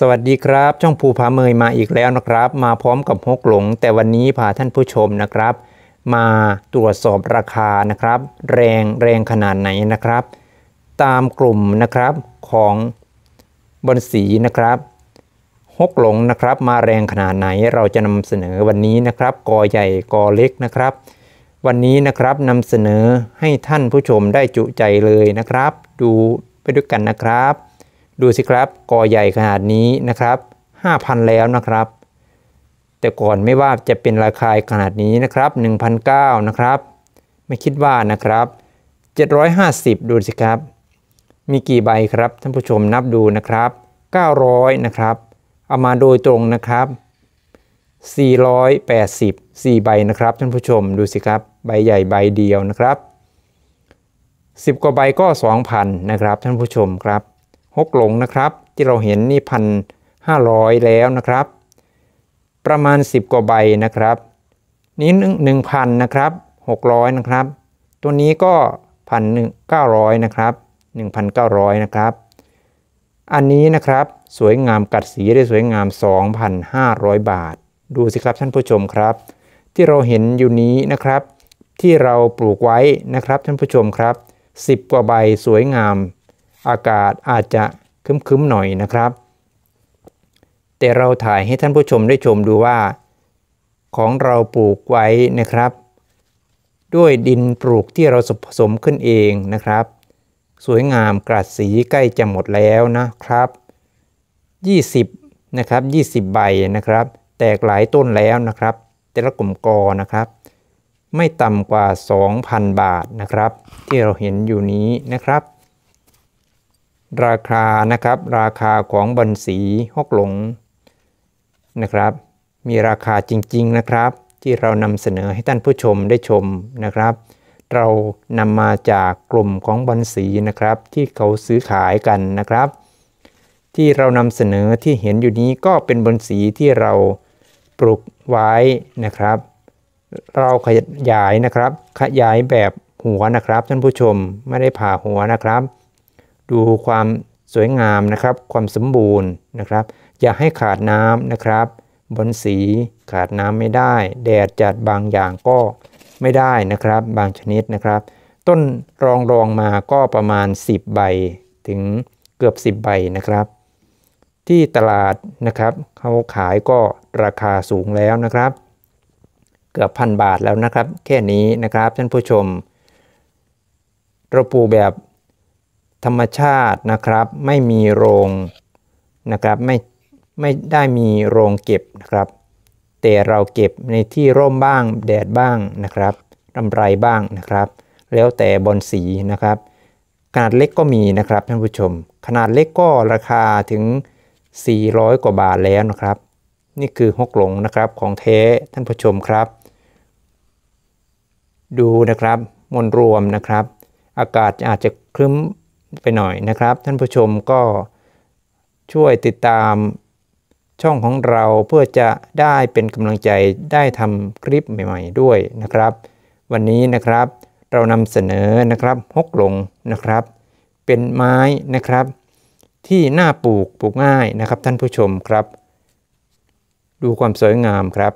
สวัสดีครับช่องภูผาเมยมาอีกแล้วนะครับ มาพร้อมกับฮกหลง แต่วันนี้พาท่านผู้ชมนะครับ มาตรวจสอบราคานะครับ แรงแรงขนาดไหนนะครับ ตามกลุ่มนะครับของบอนสีนะครับฮกหลงนะครับ มาแรงขนาดไหนเราจะนำเสนอวันนี้นะครับ กอใหญ่กอเล็กนะครับ วันนี้นะครับนำเสนอให้ท่านผู้ชมได้จุใจเลยนะครับ ดูไปด้วยกันนะครับดูสิครับกอใหญ่ขนาดนี้นะครับ 5,000 แล้วนะครับ แต่ก่อนไม่ว่าจะเป็นราคาขนาดนี้นะครับ1,009นะครับ ไม่คิดว่านะครับ 750 ดูสิครับ มีกี่ใบครับท่านผู้ชมนับดูนะครับ 900 นะครับเอามาโดยตรงนะครับ 480 4 ใบนะครับท่านผู้ชมดูสิครับใบใหญ่ใบเดียวนะครับ 10กว่าใบก็2,000นะครับ ท่านผู้ชมครับฮกหลงนะครับที่เราเห็นนี่พันห้าร้อยแล้วนะครับ ประมาณ 10 กว่าใบนะครับนี้หนึ่งพันนะครับหกร้อยนะครับ ตัวนี้ก็พันหนึ่งเก้าร้อยนะครับหนึ่งพัเก้าร้อยนะครับ อันนี้นะครับสวยงามกัดสีได้สวยงาม 2,500 บาท ดูสิครับท่านผู้ชมครับ ที่เราเห็นอยู่นี้นะครับที่เราปลูกไว้นะครับท่านผู้ชมครับ 10 กว่าใบสวยงามอากาศอาจจะคึ้มๆหน่อยนะครับ แต่เราถ่ายให้ท่านผู้ชมได้ชมดูว่า ของเราปลูกไว้นะครับ ด้วยดินปลูกที่เราผสมขึ้นเองนะครับ สวยงามกระดสีใกล้จะหมดแล้วนะครับ 20 นะครับ 20 ใบนะครับ แตกหลายต้นแล้วนะครับ แต่ละกลุ่มกอนะครับ ไม่ต่ำกว่า 2,000 บาทนะครับ ที่เราเห็นอยู่นี้นะครับราคานะครับราคาของบันสีฮกหลงนะครับ มีราคาจริงๆนะครับ ที่เรานำเสนอให้ท่านผู้ชมได้ชมนะครับ เรานำมาจากกลุ่มของบันสีนะครับ ที่เขาซื้อขายกันนะครับ ที่เรานำเสนอที่เห็นอยู่นี้ก็เป็นบันสีที่เราปลูกไว้นะครับ เราขยายนะครับ ขยายแบบหัวนะครับท่านผู้ชมไม่ได้ผ่าหัวนะครับดูความสวยงามนะครับ ความสมบูรณ์นะครับอย่าให้ขาดน้ำนะครับ บนสีขาดน้ำไม่ได้ แดดจัดบางอย่างก็ไม่ได้นะครับ บางชนิดนะครับ ต้นรองรองมาก็ประมาณ 10 ใบถึงเกือบ 10 ใบนะครับ ที่ตลาดนะครับเขาขายก็ราคาสูงแล้วนะครับ เกือบพันบาทแล้วนะครับ แค่นี้นะครับท่านผู้ชมเราปลูกแบบธรรมชาตินะครับไม่มีโรงนะครับไม่ไม่ได้มีโรงเก็บนะครับแต่เราเก็บในที่ร่มบ้างแดดบ้างนะครับลำไรบ้างนะครับ แล้วแต่บอลสีนะครับขนาดเล็กก็มีนะครับท่านผู้ชม ขนาดเล็กก็ราคาถึง 400 กว่าบาทแล้วนะครับ นี่คือฮกหลงนะครับของเทท่านผู้ชมครับ ดูนะครับมวลรวมนะครับ อากาศอาจจะครึ้มไปหน่อยนะครับ ท่านผู้ชมก็ช่วยติดตามช่องของเราเพื่อจะได้เป็นกำลังใจได้ทำคลิปใหม่ๆด้วยนะครับ วันนี้นะครับเรานำเสนอนะครับฮกหลงนะครับ เป็นไม้นะครับ ที่น่าปลูกปลูกง่ายนะครับ ท่านผู้ชมครับ ดูความสวยงามครับ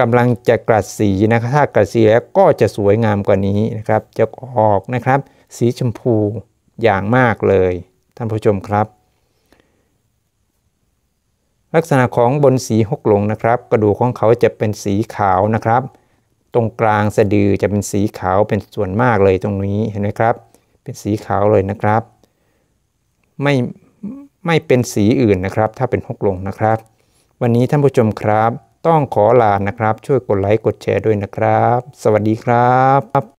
กำลังจะกลัดสีนะครับถ้ากลัดสีแล้วก็จะสวยงามกว่านี้นะครับ จะออกนะครับสี ชมพูอย่างมากเลย ท่านผู้ชม ครับ ลักษณะของบนสีหกหลงนะครับ กระดูกของเขาจะเป็นสีขาวนะครับ ตรงกลางสะดือจะเป็นสีขาวเป็นส่วนมากเลยตรงนี้เห็นไหมครับ เป็นสีขาวเลยนะครับไม่ไม่เป็นสีอื่นนะครับ ถ้าเป็นหกหลงนะครับ วันนี้ท่านผู้ชมครับ ต้องขอลานะครับช่วยกดไลค์กดแชร์ด้วยนะครับ สวัสดีครับ